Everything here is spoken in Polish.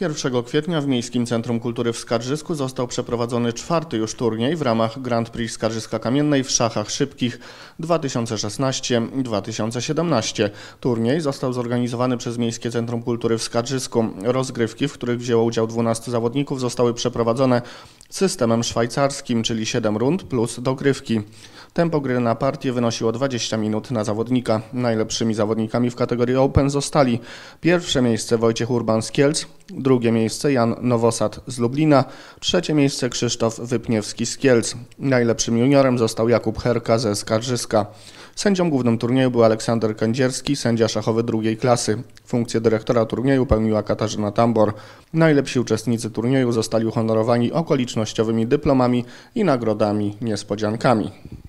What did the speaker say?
1 kwietnia w Miejskim Centrum Kultury w Skarżysku został przeprowadzony czwarty już turniej w ramach Grand Prix Skarżyska Kamiennej w szachach szybkich 2016-2017. Turniej został zorganizowany przez Miejskie Centrum Kultury w Skarżysku Rozgrywki, w których wzięło udział 12 zawodników, zostały przeprowadzone systemem szwajcarskim, czyli 7 rund plus dogrywki. Tempo gry na partię wynosiło 20 minut na zawodnika. Najlepszymi zawodnikami w kategorii Open zostali pierwsze miejsce Wojciech Urban z Kielc, drugie miejsce Jan Nowosad z Lublina, trzecie miejsce Krzysztof Wypniewski z Kielc. Najlepszym juniorem został Jakub Herka ze Skarżyska. Sędzią głównym turnieju był Aleksander Kędzierski, sędzia szachowy drugiej klasy. Funkcję dyrektora turnieju pełniła Katarzyna Tambor. Najlepsi uczestnicy turnieju zostali uhonorowani okolicznościowymi dyplomami i nagrodami niespodziankami.